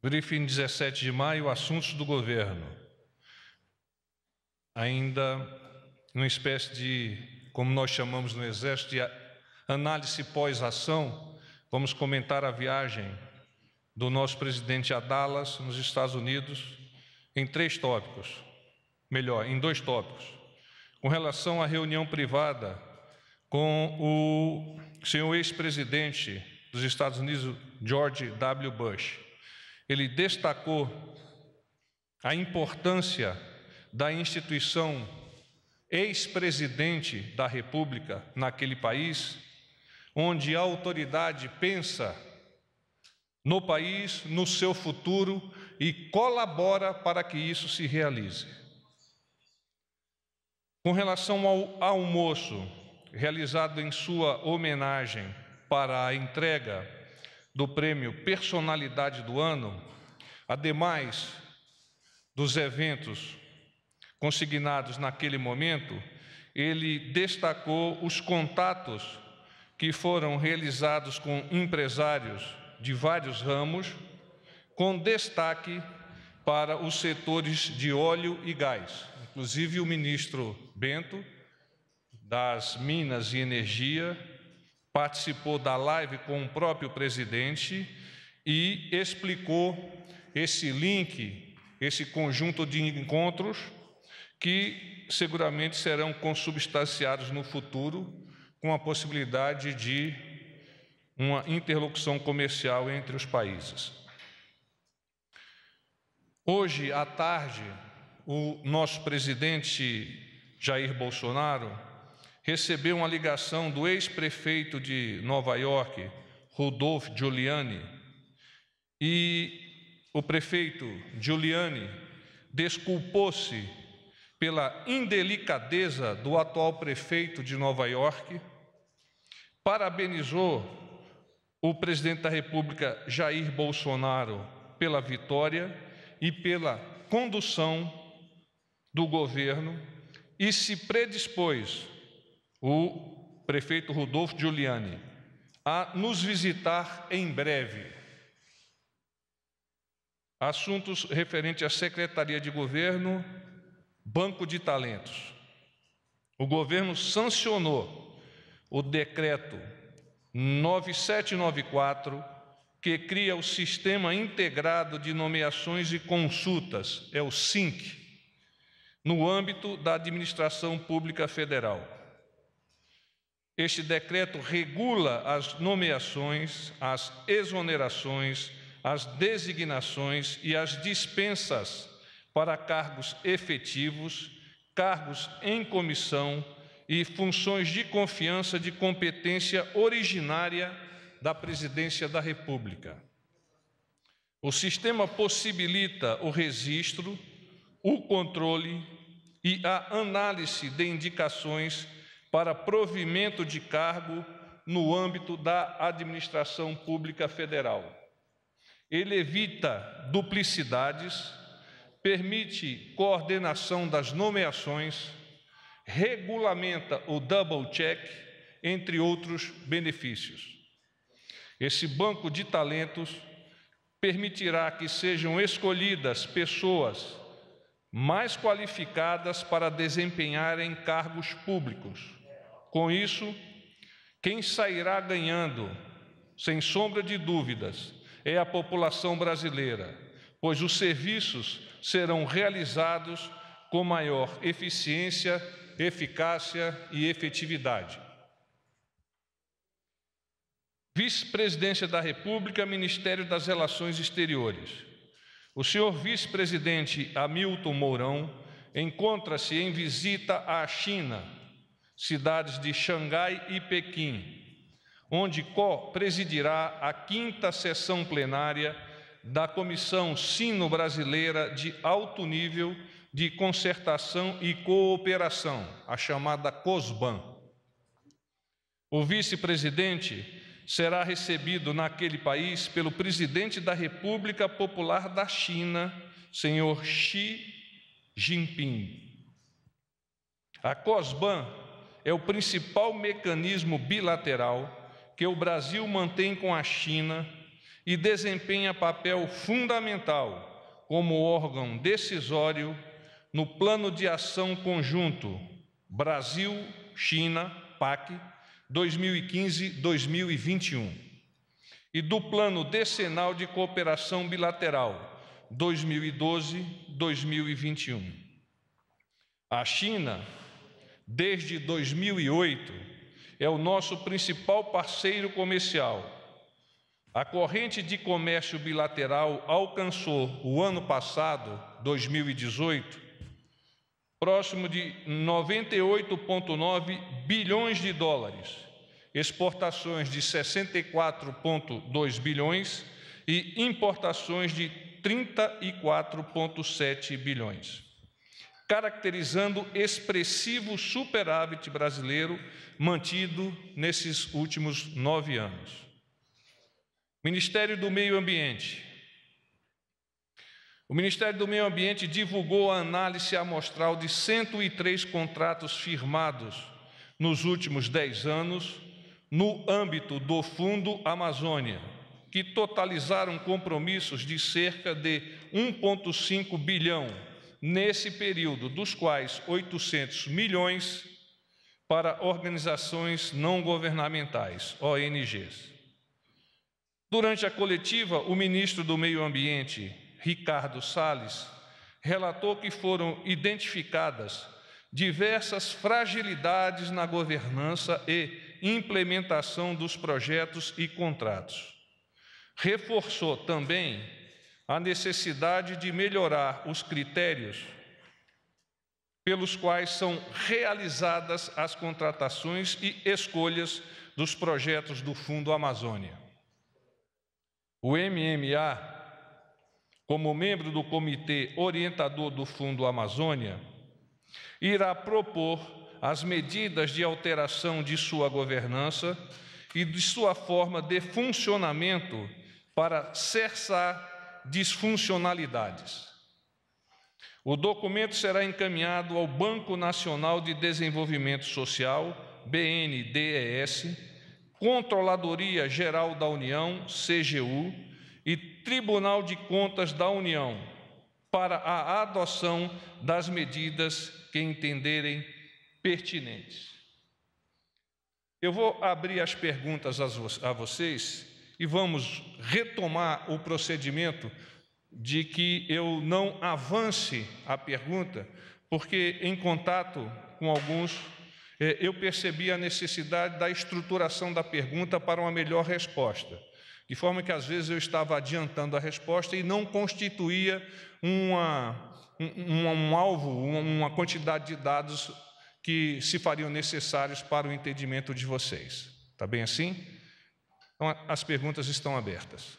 Briefing 17 de maio, assuntos do governo. Ainda numa espécie de, como nós chamamos no Exército, de análise pós-ação, vamos comentar a viagem do nosso presidente a Dallas, nos Estados Unidos, em três tópicos. Melhor, em dois tópicos. Com relação à reunião privada com o senhor ex-presidente dos Estados Unidos, George W. Bush ele destacou a importância da instituição ex-presidente da República naquele país, onde a autoridade pensa no país, no seu futuro e colabora para que isso se realize. Com relação ao almoço realizado em sua homenagem para a entrega do prêmio Personalidade do Ano, ademais dos eventos consignados naquele momento, ele destacou os contatos que foram realizados com empresários de vários ramos, com destaque para os setores de óleo e gás. Inclusive, o ministro Bento, das Minas e Energia, participou da live com o próprio presidente e explicou esse link, esse conjunto de encontros que seguramente serão consubstanciados no futuro com a possibilidade de uma interlocução comercial entre os países. Hoje à tarde, o nosso presidente Jair Bolsonaro recebeu uma ligação do ex-prefeito de Nova York, Rodolfo Giuliani, e o prefeito Giuliani desculpou-se pela indelicadeza do atual prefeito de Nova York, parabenizou o presidente da República Jair Bolsonaro pela vitória e pela condução do governo e se predispôs o prefeito Rodolfo Giuliani, a nos visitar em breve. Assuntos referentes à Secretaria de Governo, Banco de Talentos. O governo sancionou o decreto 9794, que cria o Sistema Integrado de Nomeações e Consultas, é o SINC, no âmbito da Administração Pública Federal. Este decreto regula as nomeações, as exonerações, as designações e as dispensas para cargos efetivos, cargos em comissão e funções de confiança de competência originária da Presidência da República. O sistema possibilita o registro, o controle e a análise de indicações para provimento de cargo no âmbito da administração pública federal. Ele evita duplicidades, permite coordenação das nomeações, regulamenta o double check, entre outros benefícios. Esse banco de talentos permitirá que sejam escolhidas pessoas mais qualificadas para desempenharem cargos públicos com isso, quem sairá ganhando, sem sombra de dúvidas, é a população brasileira, pois os serviços serão realizados com maior eficiência, eficácia e efetividade. Vice-presidência da República, Ministério das Relações Exteriores. O senhor vice-presidente Hamilton Mourão encontra-se em visita à China cidades de Xangai e Pequim, onde Co presidirá a quinta sessão plenária da Comissão Sino-Brasileira de Alto Nível de Concertação e Cooperação, a chamada COSBAN. O vice-presidente será recebido naquele país pelo presidente da República Popular da China, senhor Xi Jinping. A COSBAN é o principal mecanismo bilateral que o Brasil mantém com a China e desempenha papel fundamental como órgão decisório no plano de ação conjunto Brasil-China, PAC, 2015-2021, e do plano decenal de cooperação bilateral 2012-2021. A China desde 2008, é o nosso principal parceiro comercial. A corrente de comércio bilateral alcançou o ano passado, 2018, próximo de 98,9 bilhões de dólares, exportações de 64,2 bilhões e importações de 34,7 bilhões caracterizando expressivo superávit brasileiro mantido nesses últimos nove anos. Ministério do Meio Ambiente. O Ministério do Meio Ambiente divulgou a análise amostral de 103 contratos firmados nos últimos dez anos no âmbito do Fundo Amazônia, que totalizaram compromissos de cerca de 1,5 bilhão nesse período, dos quais 800 milhões para organizações não governamentais, ONGs. Durante a coletiva, o ministro do Meio Ambiente, Ricardo Salles, relatou que foram identificadas diversas fragilidades na governança e implementação dos projetos e contratos. Reforçou também a necessidade de melhorar os critérios pelos quais são realizadas as contratações e escolhas dos projetos do Fundo Amazônia. O MMA, como membro do Comitê Orientador do Fundo Amazônia, irá propor as medidas de alteração de sua governança e de sua forma de funcionamento para cessar disfuncionalidades. O documento será encaminhado ao Banco Nacional de Desenvolvimento Social, BNDES, Controladoria Geral da União, CGU, e Tribunal de Contas da União, para a adoção das medidas que entenderem pertinentes. Eu vou abrir as perguntas a vocês e vamos retomar o procedimento de que eu não avance a pergunta, porque em contato com alguns é, eu percebi a necessidade da estruturação da pergunta para uma melhor resposta. De forma que às vezes eu estava adiantando a resposta e não constituía uma, um, um alvo, uma quantidade de dados que se fariam necessários para o entendimento de vocês. Está bem assim? Então, as perguntas estão abertas.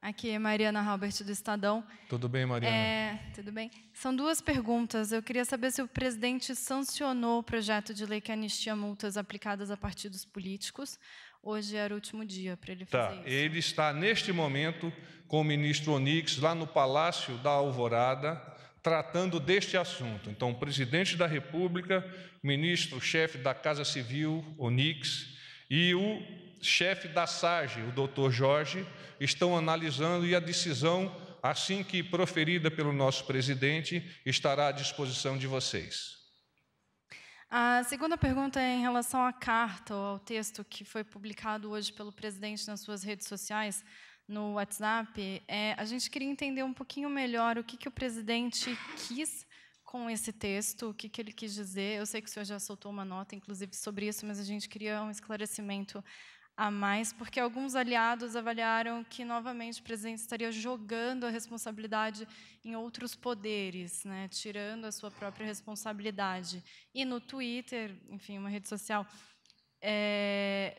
Aqui é Mariana Halbert do Estadão. Tudo bem, Mariana? É, tudo bem. São duas perguntas. Eu queria saber se o presidente sancionou o projeto de lei que anistia multas aplicadas a partidos políticos. Hoje era o último dia para ele tá, fazer tá. isso. Ele está, neste momento, com o ministro Onix, lá no Palácio da Alvorada, tratando deste assunto. Então, o presidente da República, ministro-chefe da Casa Civil, Onix, e o chefe da SAGE, o doutor Jorge, estão analisando e a decisão, assim que proferida pelo nosso presidente, estará à disposição de vocês. A segunda pergunta é em relação à carta, ou ao texto que foi publicado hoje pelo presidente nas suas redes sociais, no WhatsApp. É, a gente queria entender um pouquinho melhor o que, que o presidente quis com esse texto, o que, que ele quis dizer. Eu sei que o senhor já soltou uma nota, inclusive, sobre isso, mas a gente queria um esclarecimento a mais, porque alguns aliados avaliaram que novamente o presidente estaria jogando a responsabilidade em outros poderes, né, tirando a sua própria responsabilidade. E no Twitter, enfim, uma rede social, é,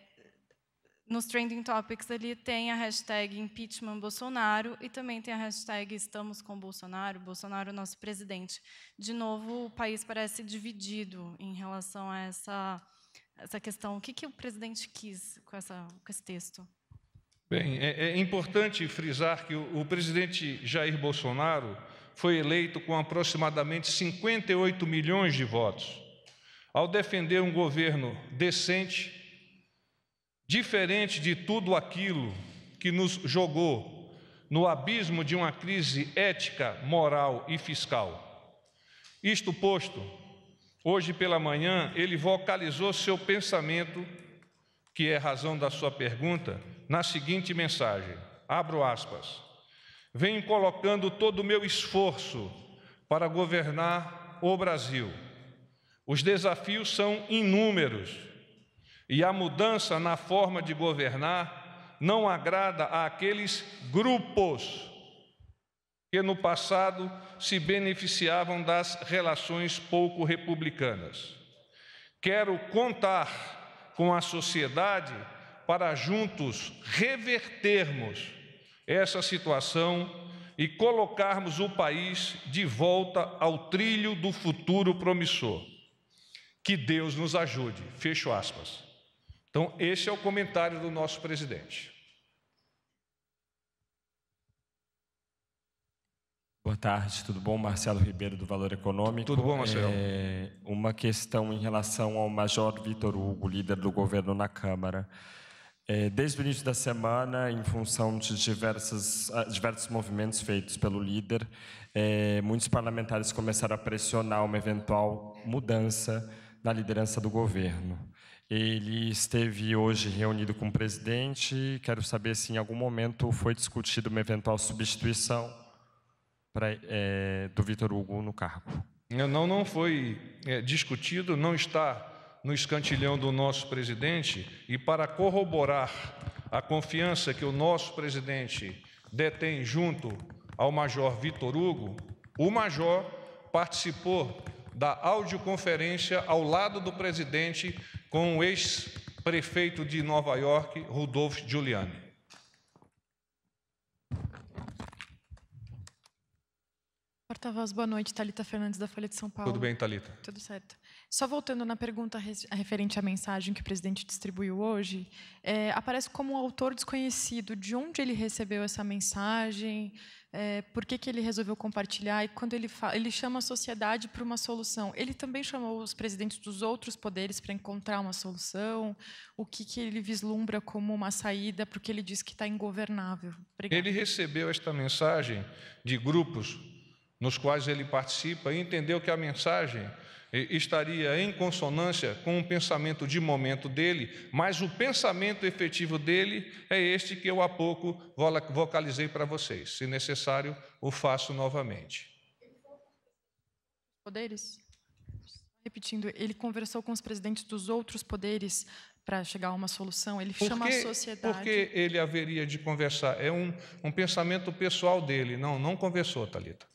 nos trending topics ali tem a hashtag impeachment Bolsonaro e também tem a hashtag estamos com Bolsonaro, Bolsonaro nosso presidente. De novo, o país parece dividido em relação a essa essa questão. O que, que o presidente quis com, essa, com esse texto? Bem, é, é importante frisar que o, o presidente Jair Bolsonaro foi eleito com aproximadamente 58 milhões de votos. Ao defender um governo decente, diferente de tudo aquilo que nos jogou no abismo de uma crise ética, moral e fiscal. Isto posto, Hoje pela manhã, ele vocalizou seu pensamento, que é razão da sua pergunta, na seguinte mensagem: abro aspas. Venho colocando todo o meu esforço para governar o Brasil. Os desafios são inúmeros e a mudança na forma de governar não agrada àqueles grupos que no passado se beneficiavam das relações pouco republicanas. Quero contar com a sociedade para juntos revertermos essa situação e colocarmos o país de volta ao trilho do futuro promissor. Que Deus nos ajude. Fecho aspas. Então, esse é o comentário do nosso presidente. Boa tarde, tudo bom? Marcelo Ribeiro, do Valor Econômico. Tudo bom, Marcelo? É, uma questão em relação ao Major Vitor Hugo, líder do governo na Câmara. É, desde o início da semana, em função de diversas, ah, diversos movimentos feitos pelo líder, é, muitos parlamentares começaram a pressionar uma eventual mudança na liderança do governo. Ele esteve hoje reunido com o presidente. Quero saber se em algum momento foi discutida uma eventual substituição pra, é, do Vitor Hugo no cargo. Não, não foi é, discutido, não está no escantilhão do nosso presidente e para corroborar a confiança que o nosso presidente detém junto ao Major Vitor Hugo, o Major participou da audioconferência ao lado do presidente com o ex-prefeito de Nova York, Rudolf Giuliani. Tavares, boa noite. Talita Fernandes, da Folha de São Paulo. Tudo bem, Talita? Tudo certo. Só voltando na pergunta referente à mensagem que o presidente distribuiu hoje, é, aparece como um autor desconhecido. De onde ele recebeu essa mensagem? É, por que, que ele resolveu compartilhar? E quando ele, fala, ele chama a sociedade para uma solução, ele também chamou os presidentes dos outros poderes para encontrar uma solução? O que, que ele vislumbra como uma saída porque ele diz que está ingovernável? Obrigada. Ele recebeu esta mensagem de grupos nos quais ele participa, e entendeu que a mensagem estaria em consonância com o pensamento de momento dele, mas o pensamento efetivo dele é este que eu há pouco vocalizei para vocês. Se necessário, o faço novamente. Poderes? Repetindo, ele conversou com os presidentes dos outros poderes para chegar a uma solução, ele porque, chama a sociedade. Por que ele haveria de conversar? É um, um pensamento pessoal dele. Não, não conversou, Talita.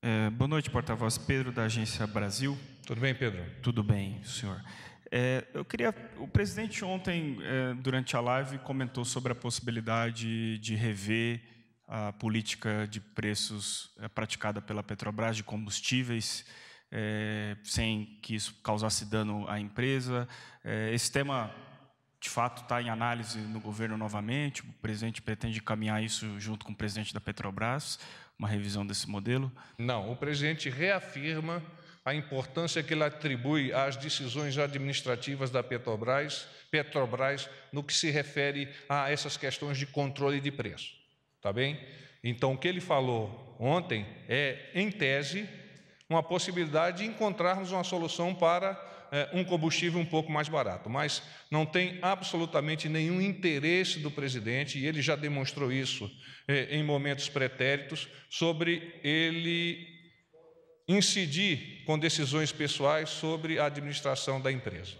É, boa noite, porta-voz Pedro, da Agência Brasil. Tudo bem, Pedro? Tudo bem, senhor. É, eu queria. O presidente ontem, é, durante a live, comentou sobre a possibilidade de rever a política de preços é, praticada pela Petrobras de combustíveis, é, sem que isso causasse dano à empresa. É, esse tema de fato está em análise no governo novamente. O presidente pretende caminhar isso junto com o presidente da Petrobras uma revisão desse modelo? Não, o presidente reafirma a importância que ele atribui às decisões administrativas da Petrobras, Petrobras no que se refere a essas questões de controle de preço, tá bem? Então, o que ele falou ontem é, em tese, uma possibilidade de encontrarmos uma solução para é, um combustível um pouco mais barato, mas não tem absolutamente nenhum interesse do presidente, e ele já demonstrou isso é, em momentos pretéritos, sobre ele incidir com decisões pessoais sobre a administração da empresa.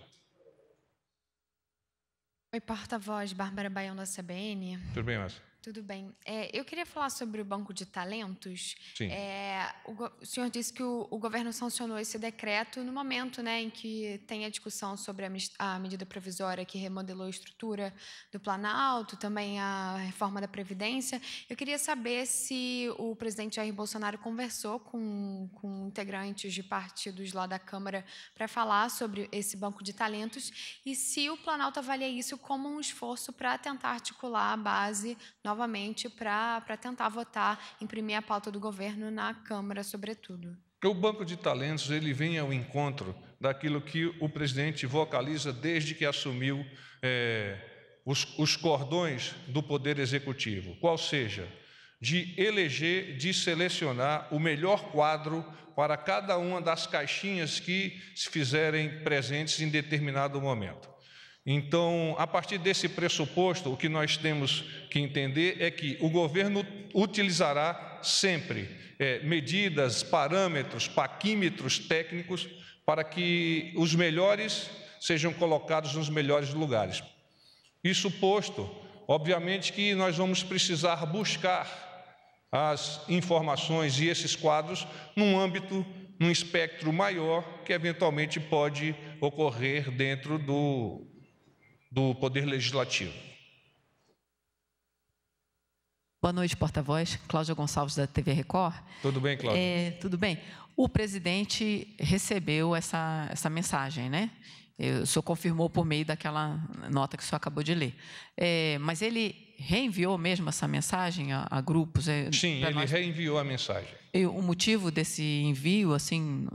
Oi, porta-voz, Bárbara Baião da CBN. Tudo bem, Márcia? Tudo bem. É, eu queria falar sobre o banco de talentos. Sim. É, o, o, senhor disse que o, o, governo sancionou esse decreto no momento né, em que tem a discussão sobre a, a, medida provisória que remodelou a estrutura do Planalto, também a reforma da Previdência. Eu queria saber se o presidente Jair Bolsonaro conversou com, com integrantes de partidos lá da Câmara para falar sobre esse banco de talentos e se o Planalto avalia isso como um esforço para tentar articular a base nova novamente para tentar votar, imprimir a pauta do governo na Câmara, sobretudo. O Banco de Talentos ele vem ao encontro daquilo que o presidente vocaliza desde que assumiu é, os, os cordões do Poder Executivo, qual seja, de eleger, de selecionar o melhor quadro para cada uma das caixinhas que se fizerem presentes em determinado momento. Então, a partir desse pressuposto, o que nós temos que entender é que o governo utilizará sempre é, medidas, parâmetros, paquímetros técnicos para que os melhores sejam colocados nos melhores lugares. Isso posto, obviamente que nós vamos precisar buscar as informações e esses quadros num âmbito, num espectro maior que eventualmente pode ocorrer dentro do do Poder Legislativo. Boa noite, porta-voz. Cláudia Gonçalves, da TV Record. Tudo bem, Cláudia? É, tudo bem. O presidente recebeu essa, essa mensagem, né? O senhor confirmou por meio daquela nota que o senhor acabou de ler. É, mas ele reenviou mesmo essa mensagem a, a grupos? É, Sim, ele nós... reenviou a mensagem. E o motivo desse envio, assim,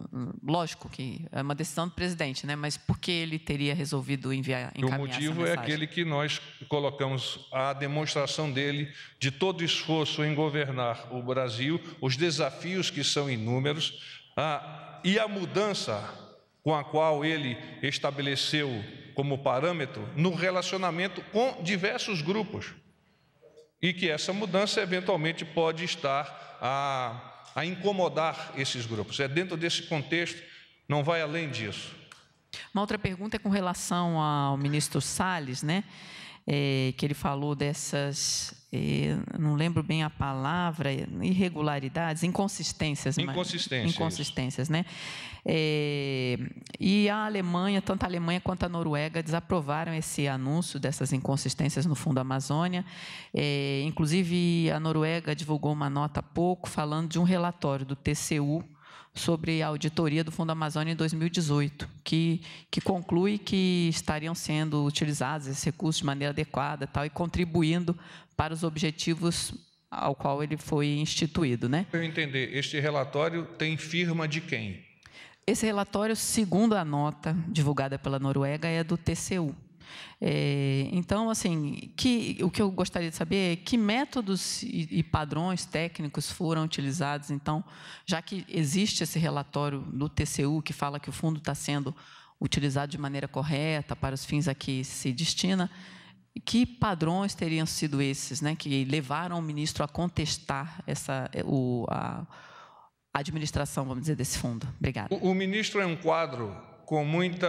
lógico que é uma decisão do presidente, né? Mas por que ele teria resolvido enviar encaminhar O motivo é aquele que nós colocamos a demonstração dele de todo o esforço em governar o Brasil, os desafios que são inúmeros, a, e a mudança com a qual ele estabeleceu como parâmetro no relacionamento com diversos grupos e que essa mudança eventualmente pode estar a, a incomodar esses grupos. É dentro desse contexto, não vai além disso. Uma outra pergunta é com relação ao ministro Salles, né? é, que ele falou dessas, é, não lembro bem a palavra, irregularidades, inconsistências. Inconsistências. Inconsistências, né? É, e a Alemanha, tanto a Alemanha quanto a Noruega, desaprovaram esse anúncio dessas inconsistências no Fundo da Amazônia. É, inclusive, a Noruega divulgou uma nota há pouco falando de um relatório do TCU, sobre a auditoria do Fundo Amazônia em 2018, que, que conclui que estariam sendo utilizados esses recursos de maneira adequada tal, e contribuindo para os objetivos ao qual ele foi instituído. Né? Para eu entender, este relatório tem firma de quem? Esse relatório, segundo a nota divulgada pela Noruega, é do TCU, é, então, assim, que, o que eu gostaria de saber é que métodos e, e, padrões técnicos foram utilizados, então, já que existe esse relatório do TCU que fala que o fundo está sendo utilizado de maneira correta para os fins a que se destina, que padrões teriam sido esses né, que levaram o ministro a contestar essa, é, o, a, administração, vamos dizer, desse fundo? Obrigada. O, o ministro é um quadro com muita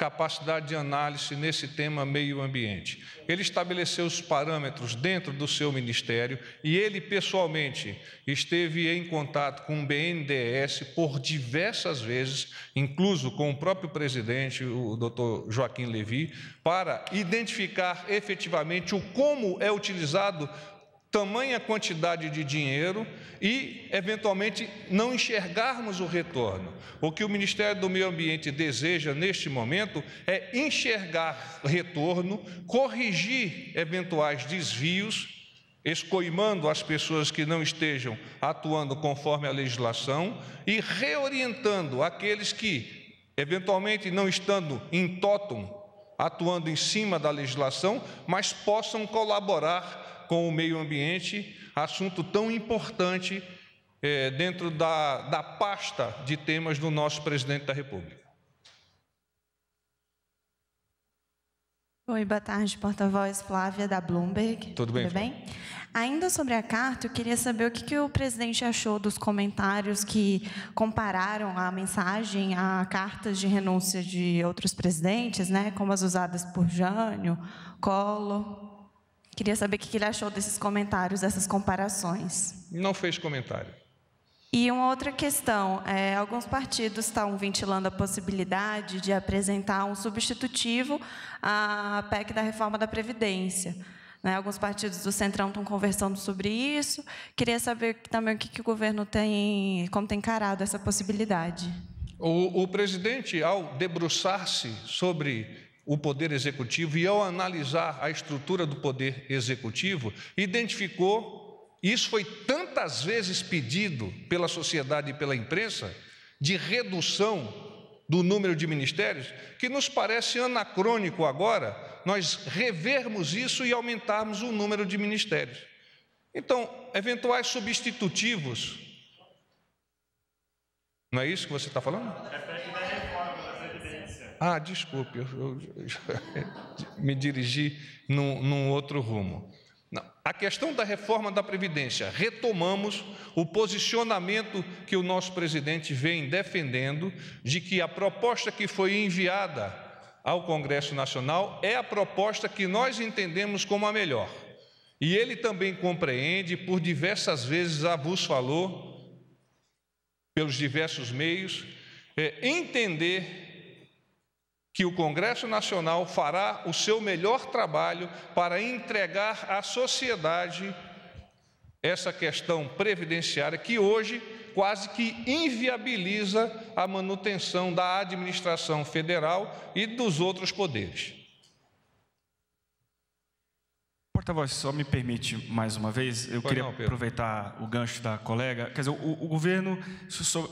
capacidade de análise nesse tema meio ambiente. Ele estabeleceu os parâmetros dentro do seu ministério e ele pessoalmente esteve em contato com o BNDES por diversas vezes, incluso com o próprio presidente, o Dr. Joaquim Levi, para identificar efetivamente o como é utilizado tamanha quantidade de dinheiro e, eventualmente, não enxergarmos o retorno. O que o Ministério do Meio Ambiente deseja neste momento é enxergar retorno, corrigir eventuais desvios, escoimando as pessoas que não estejam atuando conforme a legislação e reorientando aqueles que, eventualmente, não estando em tótum, atuando em cima da legislação, mas possam colaborar com o meio ambiente, assunto tão importante é, dentro da, da pasta de temas do nosso presidente da República. Oi, boa tarde, porta-voz Flávia da Bloomberg. Tudo bem? Tudo bem? Ainda sobre a carta, eu queria saber o que, que o presidente achou dos comentários que compararam a mensagem a cartas de renúncia de outros presidentes, né, como as usadas por Jânio, Collor. Queria saber o que ele achou desses comentários, dessas comparações. Não fez comentário. E uma outra questão: é, alguns partidos estão ventilando a possibilidade de apresentar um substitutivo à PEC da reforma da Previdência. Né, alguns partidos do Centrão estão conversando sobre isso. Queria saber também o que, que o governo tem, como tem encarado essa possibilidade. O, o presidente, ao debruçar-se sobre o poder executivo e, ao analisar a estrutura do poder executivo, identificou, isso foi tantas vezes pedido pela sociedade e pela imprensa, de redução do número de ministérios, que nos parece anacrônico agora nós revermos isso e aumentarmos o número de ministérios. Então, eventuais substitutivos. Não é isso que você está falando? Ah, desculpe, eu, eu, eu me dirigi num, num outro rumo. Não. A questão da reforma da Previdência, retomamos o posicionamento que o nosso presidente vem defendendo de que a proposta que foi enviada ao Congresso Nacional é a proposta que nós entendemos como a melhor. E ele também compreende, por diversas vezes a vos falou, pelos diversos meios, é, entender que o Congresso Nacional fará o seu melhor trabalho para entregar à sociedade essa questão previdenciária que hoje quase que inviabiliza a manutenção da administração federal e dos outros poderes. Voz, só me permite mais uma vez, eu Foi queria não, aproveitar o gancho da colega. Quer dizer, o, o governo,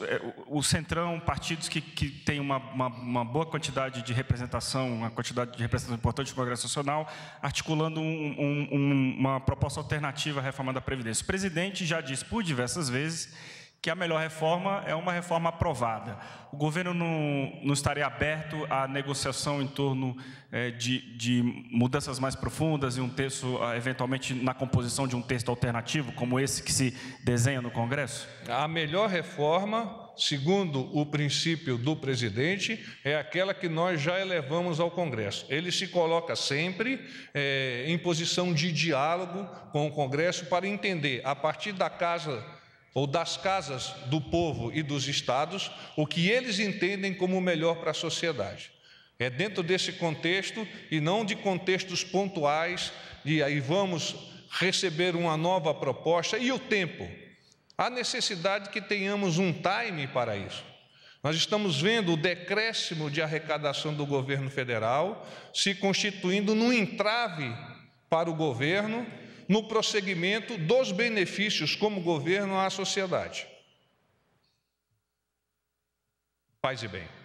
é, o Centrão, partidos que, que têm uma, uma, uma, boa quantidade de representação, uma quantidade de representação importante no Congresso Nacional, articulando um, um, uma proposta alternativa à reforma da Previdência. O presidente já disse por diversas vezes que a melhor reforma é uma reforma aprovada. O governo não, não estaria aberto à negociação em torno é, de, de, mudanças mais profundas e um texto, ah, eventualmente, na composição de um texto alternativo, como esse que se desenha no Congresso? A melhor reforma, segundo o princípio do presidente, é aquela que nós já elevamos ao Congresso. Ele se coloca sempre é, em posição de diálogo com o Congresso para entender, a partir da casa ou das casas do povo e dos estados, o que eles entendem como melhor para a sociedade. É dentro desse contexto e não de contextos pontuais, e aí vamos receber uma nova proposta e o tempo. Há necessidade que tenhamos um time para isso. Nós estamos vendo o decréscimo de arrecadação do governo federal se constituindo num entrave para o governo no prosseguimento dos benefícios como governo à sociedade. Paz e bem.